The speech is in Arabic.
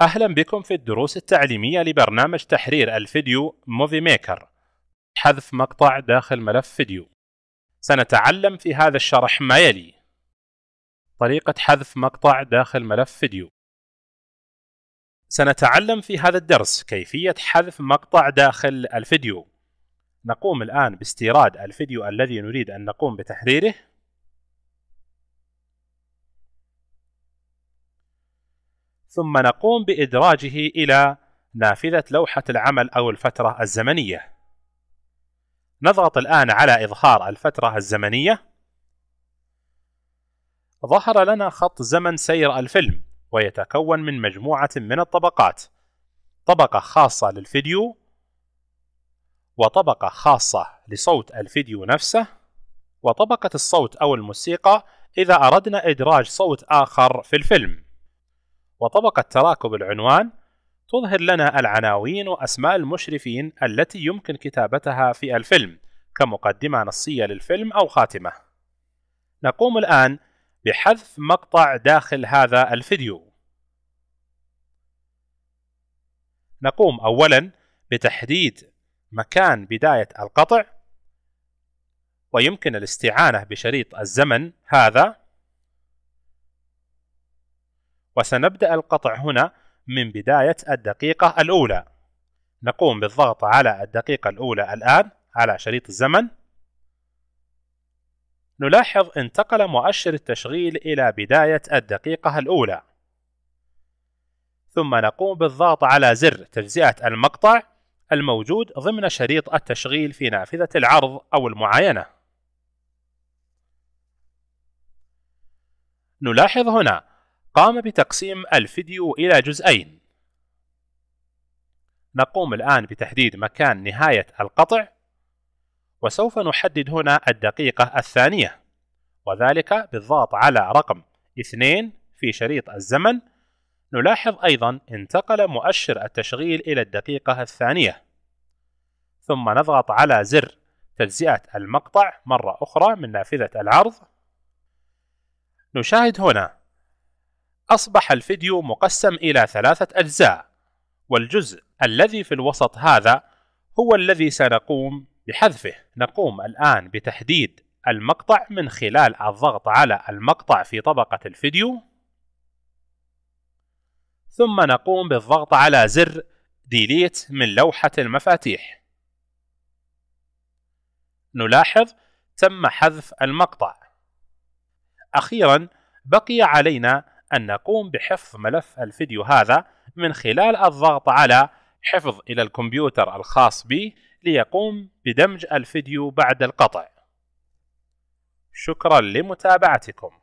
أهلا بكم في الدروس التعليمية لبرنامج تحرير الفيديو موفي ميكر حذف مقطع داخل ملف فيديو سنتعلم في هذا الشرح ما يلي طريقة حذف مقطع داخل ملف فيديو سنتعلم في هذا الدرس كيفية حذف مقطع داخل الفيديو نقوم الآن باستيراد الفيديو الذي نريد أن نقوم بتحريره ثم نقوم بإدراجه إلى نافذة لوحة العمل أو الفترة الزمنية. نضغط الآن على إظهار الفترة الزمنية. ظهر لنا خط زمن سير الفيلم ويتكون من مجموعة من الطبقات. طبقة خاصة للفيديو، وطبقة خاصة لصوت الفيديو نفسه، وطبقة الصوت أو الموسيقى إذا أردنا إدراج صوت آخر في الفيلم. وطبقة تراكب العنوان تظهر لنا العناوين وأسماء المشرفين التي يمكن كتابتها في الفيلم كمقدمة نصية للفيلم أو خاتمة. نقوم الآن بحذف مقطع داخل هذا الفيديو. نقوم أولاً بتحديد مكان بداية القطع ويمكن الاستعانة بشريط الزمن هذا وسنبدأ القطع هنا من بداية الدقيقة الأولى نقوم بالضغط على الدقيقة الأولى الآن على شريط الزمن نلاحظ انتقل مؤشر التشغيل إلى بداية الدقيقة الأولى ثم نقوم بالضغط على زر تجزئة المقطع الموجود ضمن شريط التشغيل في نافذة العرض أو المعاينة نلاحظ هنا قام بتقسيم الفيديو إلى جزئين نقوم الآن بتحديد مكان نهاية القطع وسوف نحدد هنا الدقيقة الثانية وذلك بالضغط على رقم 2 في شريط الزمن نلاحظ أيضا انتقل مؤشر التشغيل إلى الدقيقة الثانية ثم نضغط على زر تجزئة المقطع مرة أخرى من نافذة العرض نشاهد هنا أصبح الفيديو مقسم إلى ثلاثة أجزاء والجزء الذي في الوسط هذا هو الذي سنقوم بحذفه نقوم الآن بتحديد المقطع من خلال الضغط على المقطع في طبقة الفيديو ثم نقوم بالضغط على زر ديليت من لوحة المفاتيح نلاحظ تم حذف المقطع أخيرا بقي علينا أن نقوم بحفظ ملف الفيديو هذا من خلال الضغط على حفظ إلى الكمبيوتر الخاص بي ليقوم بدمج الفيديو بعد القطع شكرا لمتابعتكم